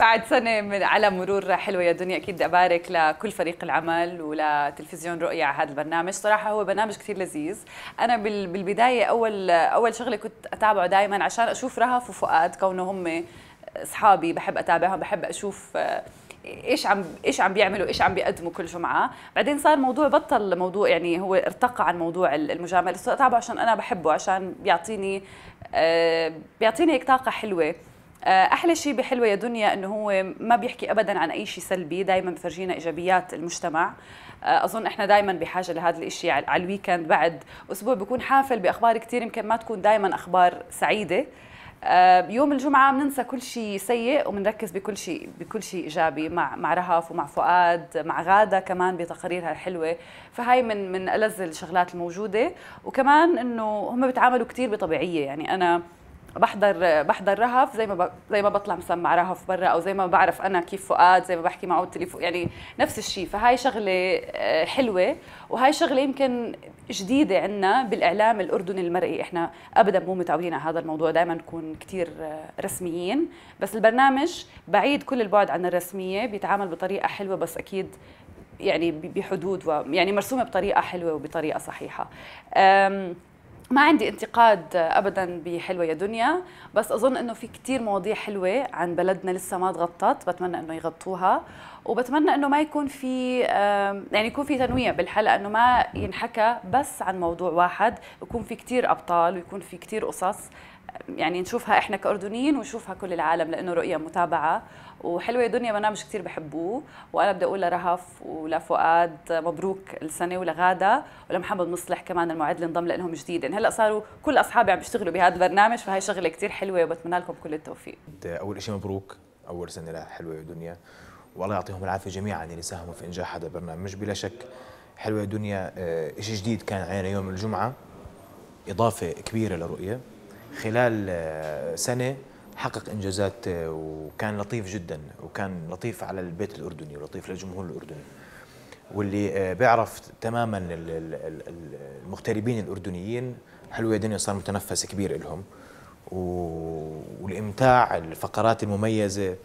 بعد سنه من على مرور حلوه يا دنيا اكيد بدي ابارك لكل فريق العمل ولتلفزيون رؤيا على هذا البرنامج صراحه هو برنامج كثير لذيذ انا بالبدايه اول اول شغله كنت اتابعه دائما عشان اشوف رهف وفؤاد كونه هم اصحابي بحب اتابعهم بحب اشوف آه، ايش عم ايش عم بيعملوا ايش عم بيقدموا كل جمعه بعدين صار موضوع بطل موضوع يعني هو ارتقى عن موضوع المجامله صرت اتابعه عشان انا بحبه عشان بيعطيني آه، بيعطيني هيك طاقه حلوه آه، احلى شيء بحلوه يا دنيا انه هو ما بيحكي ابدا عن اي شيء سلبي دائما بفرجينا ايجابيات المجتمع آه، اظن احنا دائما بحاجه لهذا الشيء على الويكند بعد اسبوع بكون حافل باخبار كثير يمكن ما تكون دائما اخبار سعيده آه، يوم الجمعة بننسى كل شيء سيء وبنركز بكل شيء بكل شيء إيجابي مع مع رهف ومع فؤاد مع غادة كمان بتقاريرها الحلوة فهي من من ألذ الشغلات الموجودة وكمان إنه هم بيتعاملوا كثير بطبيعية يعني أنا بحضر بحضر رهف زي ما ب... زي ما بطلع مسمع رهف برا او زي ما بعرف انا كيف فؤاد زي ما بحكي معه بالتليفون يعني نفس الشيء فهاي شغله آه، حلوه وهاي شغله يمكن جديده عنا بالاعلام الاردني المرئي احنا ابدا مو متعودين على هذا الموضوع دائما نكون كثير آه، رسميين بس البرنامج بعيد كل البعد عن الرسميه بيتعامل بطريقه حلوه بس اكيد يعني بحدود و يعني مرسومه بطريقه حلوه وبطريقه صحيحه ما عندي انتقاد ابدا بحلوه يا دنيا بس اظن انه في كثير مواضيع حلوه عن بلدنا لسه ما تغطت بتمنى انه يغطوها وبتمنى انه ما يكون في يعني يكون في تنويع بالحلقه انه ما ينحكى بس عن موضوع واحد يكون في كثير ابطال ويكون في كثير قصص يعني نشوفها احنا كاردنيين ونشوفها كل العالم لانه رؤيه متابعه وحلوه يا دنيا برنامج كثير بحبوه وانا بدي اقول لرهف ولفؤاد مبروك السنه ولغاده ولمحمد مصلح كمان المعد اللي انضم لهم جديد يعني هلا صاروا كل اصحابي عم يشتغلوا بهذا البرنامج فهي شغله كثير حلوه وبتمنى لكم كل التوفيق اول شيء مبروك اول سنه لها حلوه يا دنيا والله يعطيهم العافيه جميعا اللي ساهموا في انجاح هذا البرنامج بلا شك حلوه يا دنيا آه، شيء جديد كان علينا يوم الجمعه اضافه كبيره لرؤيه خلال آه، سنه حقق انجازات آه، وكان لطيف جدا وكان لطيف على البيت الاردني ولطيف للجمهور الاردني واللي آه، بيعرف تماما المغتربين الاردنيين حلوه دنيا صار متنفس كبير لهم والامتاع الفقرات المميزه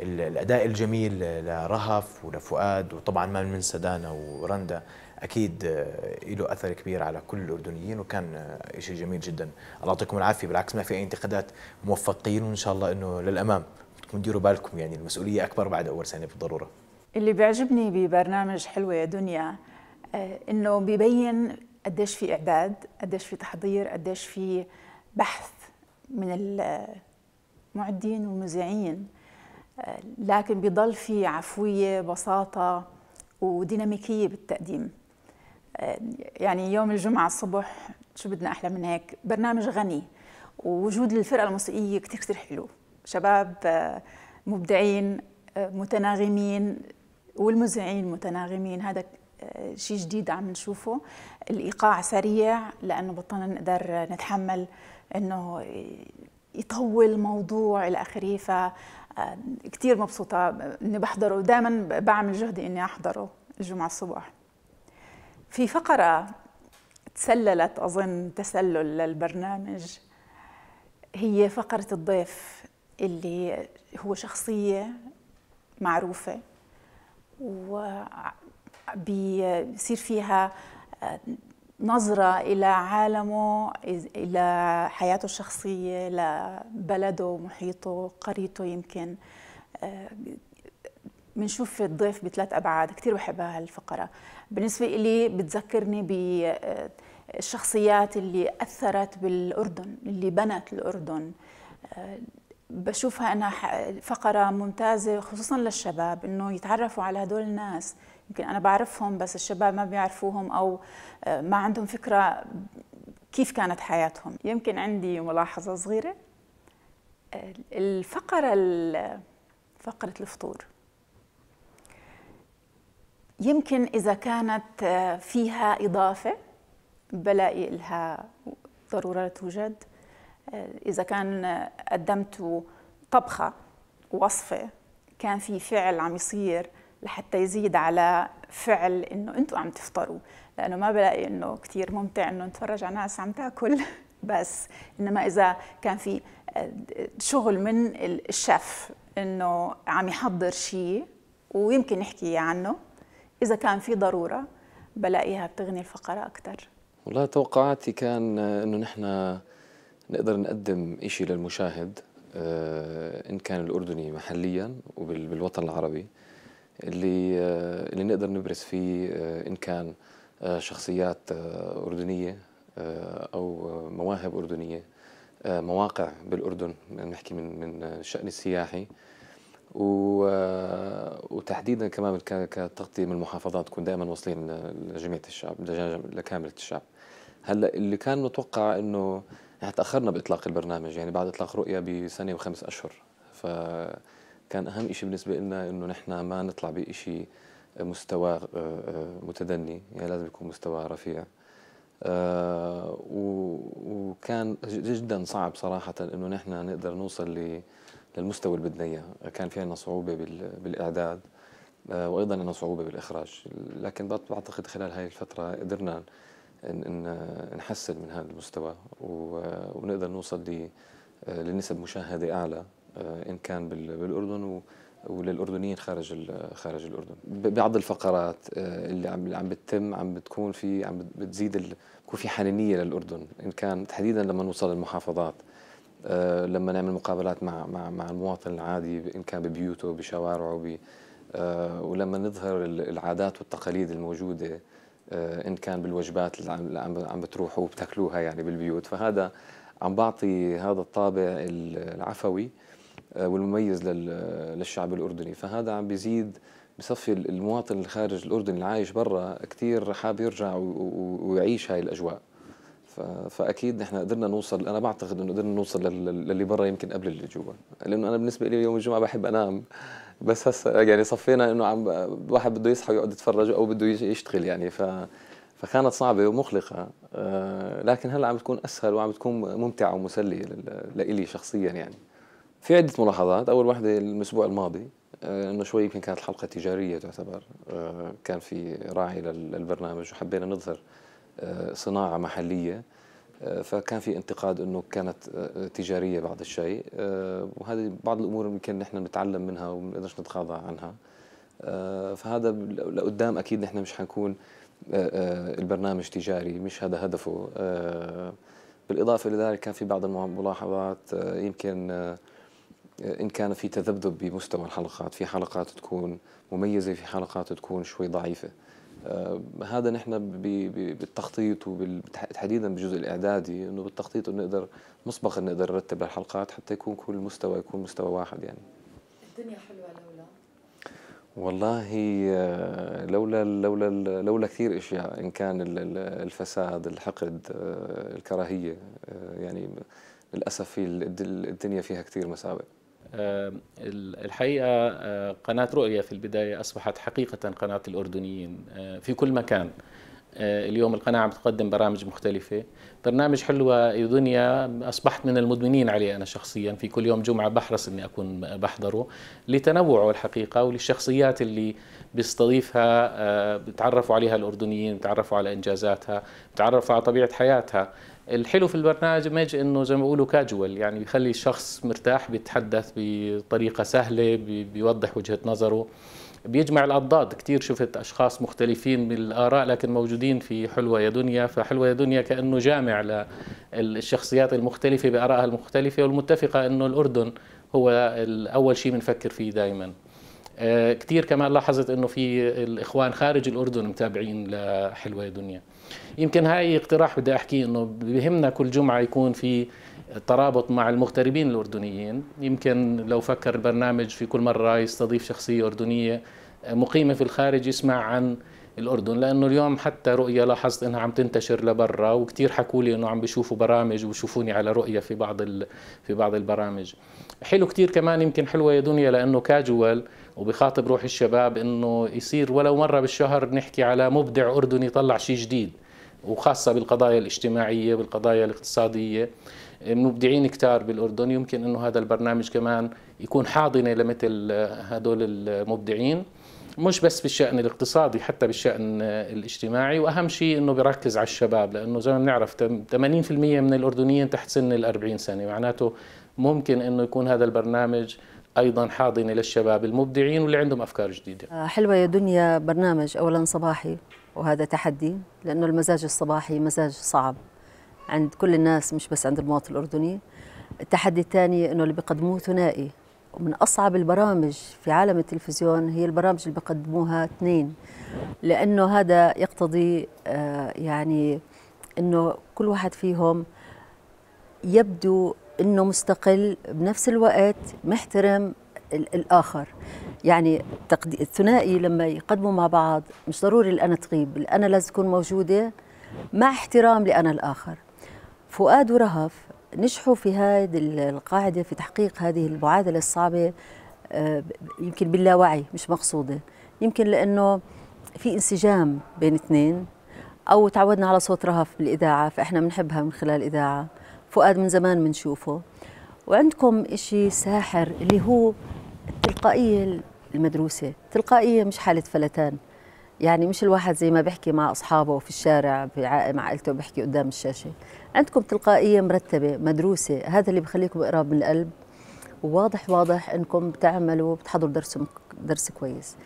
الاداء الجميل لرهف ولفؤاد وطبعا ما من سدانا ورندا اكيد آه، له اثر كبير على كل الاردنيين وكان آه، شيء جميل جدا الله يعطيكم العافيه بالعكس ما في اي انتقادات موفقين وان شاء الله انه للامام بدكم ديروا بالكم يعني المسؤوليه اكبر بعد اول سنه بالضروره اللي بيعجبني ببرنامج حلوه يا دنيا آه، انه ببين قديش في اعداد قديش في تحضير قديش في بحث من المعدين والمذيعين لكن بيضل في عفويه بساطه وديناميكيه بالتقديم يعني يوم الجمعة الصبح شو بدنا أحلى من هيك برنامج غني ووجود الفرقة الموسيقية كثير كثير حلو شباب آه، مبدعين آه، متناغمين والمذيعين متناغمين هذا آه، شيء جديد عم نشوفه الإيقاع سريع لأنه بطلنا نقدر نتحمل أنه يطول الموضوع إلى آخره ف كثير مبسوطة إني بحضره ودائما بعمل جهدي إني أحضره الجمعة الصبح في فقرة تسللت أظن تسلل للبرنامج هي فقرة الضيف اللي هو شخصية معروفة وبيصير فيها نظرة إلى عالمه إلى حياته الشخصية لبلده محيطه قريته يمكن بنشوف الضيف بثلاث ابعاد كثير بحبها هالفقره بالنسبه لي بتذكرني ب آه، الشخصيات اللي أثرت بالأردن اللي بنت الأردن آه، بشوفها انها فقرة ممتازة خصوصا للشباب إنه يتعرفوا على هدول الناس يمكن أنا بعرفهم بس الشباب ما بيعرفوهم أو آه، ما عندهم فكرة كيف كانت حياتهم يمكن عندي ملاحظة صغيرة الفقرة فقرة الفطور يمكن إذا كانت آه، فيها إضافة بلاقي لها ضرورة توجد آه، إذا كان آه، قدمت طبخة وصفة كان في فعل عم يصير لحتى يزيد على فعل انه انتم عم تفطروا لانه ما بلاقي انه كثير ممتع انه نتفرج على ناس عم تاكل بس انما اذا كان في شغل من الشيف انه عم يحضر شيء ويمكن نحكي عنه إذا كان في ضرورة بلاقيها بتغني الفقرة أكثر والله توقعاتي كان آه، أنه نحن نقدر نقدم شيء للمشاهد آه، إن كان الأردني محليا وبالوطن العربي اللي آه، اللي نقدر نبرز فيه إن كان شخصيات أردنية أو مواهب أردنية مواقع بالأردن يعني نحكي من من الشأن السياحي آه، وتحديدا كمان كتغطيه من المحافظات تكون دائما واصلين لجميع الشعب لكامله الشعب هلا اللي كان متوقع انه احنا تاخرنا باطلاق البرنامج يعني بعد اطلاق رؤيا بسنه وخمس اشهر فكان اهم شيء بالنسبه لنا انه نحن ما نطلع بشيء مستوى آه، آه، متدني يعني لازم يكون مستوى رفيع وكان جدا صعب صراحه انه نحن نقدر نوصل ل للمستوى اللي بدنا اياه كان في عندنا صعوبه بالاعداد آه، وايضا عندنا صعوبه بالاخراج لكن بعتقد خلال هاي الفتره قدرنا آه، نحسن من هذا المستوى آه، ونقدر نوصل لنسب مشاهده اعلى ان كان بالاردن وللاردنيين خارج خارج الاردن بعض الفقرات اللي عم عم بتتم عم بتكون في عم بتزيد بكون في حنينيه للاردن ان كان تحديدا لما نوصل للمحافظات آه، لما نعمل مقابلات مع مع مع المواطن العادي ان كان ببيوته بشوارعه ب آه، ولما نظهر العادات والتقاليد الموجوده آه، ان كان بالوجبات اللي عم بتروحوا وبتاكلوها يعني بالبيوت فهذا عم بعطي هذا الطابع العفوي والمميز للشعب الاردني فهذا عم بيزيد بصفي المواطن الخارج الاردني اللي عايش برا كثير حاب يرجع ويعيش هاي الاجواء فاكيد نحن قدرنا نوصل انا بعتقد انه قدرنا نوصل للي برا يمكن قبل اللي جوا لانه انا بالنسبه لي يوم الجمعه بحب انام بس هسه يعني صفينا انه عم الواحد بده يصحى ويقعد يتفرج او بده يشتغل يعني ف فكانت صعبه ومقلقه آه، لكن هلا عم بتكون اسهل وعم بتكون ممتعه ومسليه لإلي شخصيا يعني في عده ملاحظات اول واحده الاسبوع الماضي آه، انه شوي يمكن كانت حلقه تجاريه تعتبر آه، كان في راعي للبرنامج وحبينا نظهر آه، صناعه محليه آه، فكان في انتقاد انه كانت آه، تجاريه بعض الشيء وهذه بعض الامور يمكن نحن نتعلم منها وما بنقدرش نتغاضى عنها فهذا لقدام اكيد نحن مش حنكون البرنامج تجاري مش هذا هدفه بالاضافه لذلك كان في بعض الملاحظات يمكن ان كان في تذبذب بمستوى الحلقات في حلقات تكون مميزه في حلقات تكون شوي ضعيفه آه، هذا نحن بالتخطيط وتحديدا بالجزء الاعدادي انه بالتخطيط انه نقدر مسبقا نقدر نرتب الحلقات حتى يكون كل مستوى يكون مستوى واحد يعني الدنيا حلوه لولا والله آه، لولا لولا لولا كثير اشياء ان كان الفساد الحقد آه، الكراهيه يعني للاسف الدنيا فيها كثير مساوئ آه، الحقيقة آه، قناة رؤية في البداية أصبحت حقيقة قناة الأردنيين آه، في كل مكان اليوم القناة عم تقدم برامج مختلفة برنامج حلوة دنيا أصبحت من المدمنين عليه أنا شخصيا في كل يوم جمعة بحرص أني أكون بحضره لتنوعه الحقيقة وللشخصيات اللي بيستضيفها بتعرفوا عليها الأردنيين بتعرفوا على إنجازاتها بتعرفوا على طبيعة حياتها الحلو في البرنامج انه زي ما بيقولوا كاجوال يعني بيخلي الشخص مرتاح بيتحدث بطريقه سهله بيوضح وجهه نظره بيجمع الاضداد كثير شفت اشخاص مختلفين بالاراء لكن موجودين في حلوه يا دنيا فحلوه يا دنيا كانه جامع للشخصيات المختلفه بارائها المختلفه والمتفقه انه الاردن هو اول شيء بنفكر فيه دائما آه، كثير كمان لاحظت انه في الاخوان خارج الاردن متابعين لحلوه دنيا يمكن هاي اقتراح بدي احكيه انه بهمنا كل جمعه يكون في ترابط مع المغتربين الاردنيين يمكن لو فكر البرنامج في كل مره يستضيف شخصيه اردنيه مقيمه في الخارج يسمع عن الاردن لانه اليوم حتى رؤيه لاحظت انها عم تنتشر لبرا وكثير حكوا لي انه عم بيشوفوا برامج وبشوفوني على رؤيه في بعض في بعض البرامج حلو كثير كمان يمكن حلوه يا دنيا لانه كاجوال وبخاطب روح الشباب انه يصير ولو مره بالشهر نحكي على مبدع اردني طلع شيء جديد وخاصه بالقضايا الاجتماعيه بالقضايا الاقتصاديه مبدعين كتار بالاردن يمكن انه هذا البرنامج كمان يكون حاضنه لمثل هدول المبدعين مش بس بالشأن الاقتصادي حتى بالشأن الاجتماعي وأهم شيء أنه بيركز على الشباب لأنه زي ما بنعرف 80% من الأردنيين تحت سن ال 40 سنة معناته ممكن أنه يكون هذا البرنامج ايضا حاضنه للشباب المبدعين واللي عندهم افكار جديده. آه، حلوه يا دنيا برنامج اولا صباحي وهذا تحدي لانه المزاج الصباحي مزاج صعب عند كل الناس مش بس عند المواطن الاردني. التحدي الثاني انه اللي بيقدموه ثنائي ومن أصعب البرامج في عالم التلفزيون هي البرامج اللي بقدموها اثنين لأنه هذا يقتضي آه، يعني أنه كل واحد فيهم يبدو أنه مستقل بنفس الوقت محترم الآخر يعني الثنائي لما يقدموا مع بعض مش ضروري الأنا تغيب الأنا لازم تكون موجودة مع احترام لأنا الآخر فؤاد ورهف نجحوا في هذه القاعدة في تحقيق هذه المعادلة الصعبة آه، يمكن باللاوعي مش مقصودة يمكن لأنه في انسجام بين اثنين أو تعودنا على صوت رهف بالإذاعة فإحنا بنحبها من خلال الإذاعة فؤاد من زمان بنشوفه وعندكم إشي ساحر اللي هو التلقائية المدروسة تلقائية مش حالة فلتان يعني مش الواحد زي ما بيحكي مع اصحابه في الشارع مع عائلته بيحكي قدام الشاشه عندكم تلقائيه مرتبه مدروسه هذا اللي بخليكم قراب من القلب وواضح واضح انكم بتعملوا بتحضروا درس درس كويس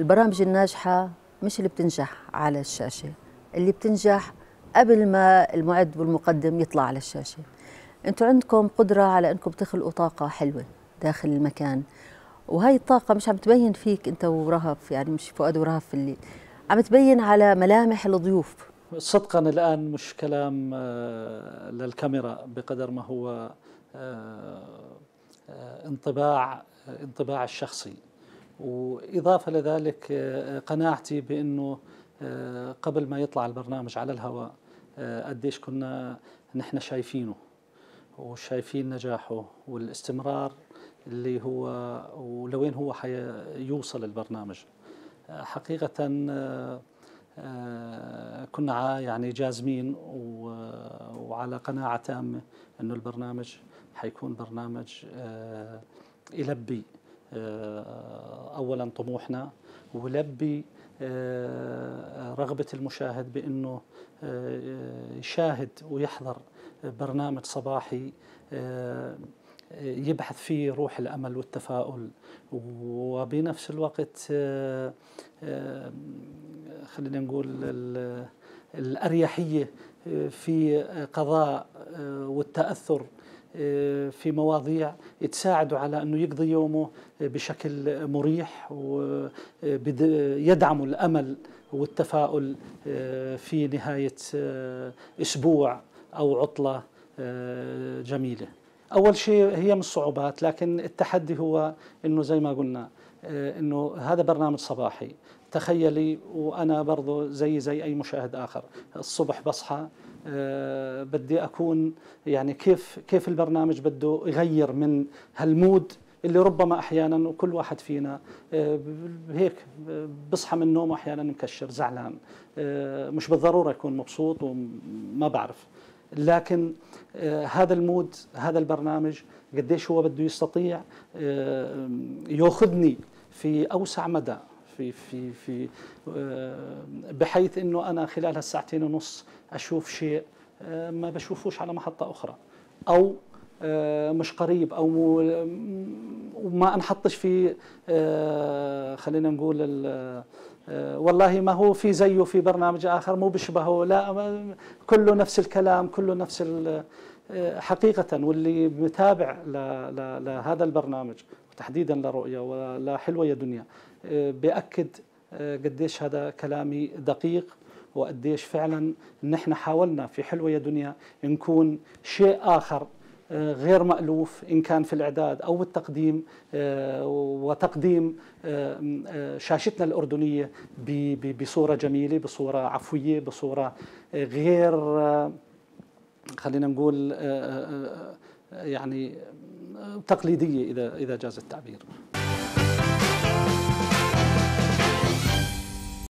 البرامج الناجحه مش اللي بتنجح على الشاشه اللي بتنجح قبل ما المعد والمقدم يطلع على الشاشه انتم عندكم قدره على انكم تخلقوا طاقه حلوه داخل المكان وهي الطاقة مش عم تبين فيك أنت ورهف يعني مش فؤاد ورهف في الليل عم تبين على ملامح الضيوف صدقا الآن مش كلام آه، للكاميرا بقدر ما هو آه، آه، انطباع انطباع الشخصي وإضافة لذلك قناعتي بأنه قبل ما يطلع البرنامج على الهواء قديش كنا نحن شايفينه وشايفين نجاحه والاستمرار اللي هو ولوين هو حيوصل البرنامج حقيقة آه، كنا يعني جازمين وعلى قناعة تامة أنه البرنامج حيكون برنامج آه، يلبي آه، أولا طموحنا ولبي رغبة المشاهد بأنه يشاهد ويحضر برنامج صباحي يبحث فيه روح الامل والتفاؤل وبنفس الوقت آه، آه، خلينا نقول الاريحيه في قضاء آه، والتاثر في مواضيع تساعده على انه يقضي يومه بشكل مريح ويدعم الامل والتفاؤل في نهايه اسبوع او عطله جميله أول شيء هي من الصعوبات لكن التحدي هو أنه زي ما قلنا آه، أنه هذا برنامج صباحي تخيلي وأنا برضو زي زي أي مشاهد آخر الصبح بصحى آه، بدي أكون يعني كيف كيف البرنامج بده يغير من هالمود اللي ربما احيانا وكل واحد فينا آه، هيك بصحى من النوم احيانا مكشر زعلان مش بالضروره يكون مبسوط وما بعرف لكن آه، هذا المود هذا البرنامج قديش هو بده يستطيع آه، ياخذني في اوسع مدى في في في آه، بحيث انه انا خلال هالساعتين ونص اشوف شيء ما بشوفوش على محطه اخرى او مش قريب او وما انحطش في خلينا نقول أه، والله ما هو في زيه في برنامج آخر مو بشبهه لا كله نفس الكلام كله نفس أه، حقيقة واللي متابع لهذا البرنامج وتحديدا لرؤية ولا حلوة يا دنيا أه، بأكد قديش هذا كلامي دقيق وقديش فعلا نحن حاولنا في حلوة يا دنيا نكون شيء آخر آه، غير مألوف إن كان في الإعداد أو التقديم آه، وتقديم آه، شاشتنا الأردنية بصورة جميلة بصورة عفوية بصورة غير خلينا نقول يعني تقليدية إذا إذا جاز التعبير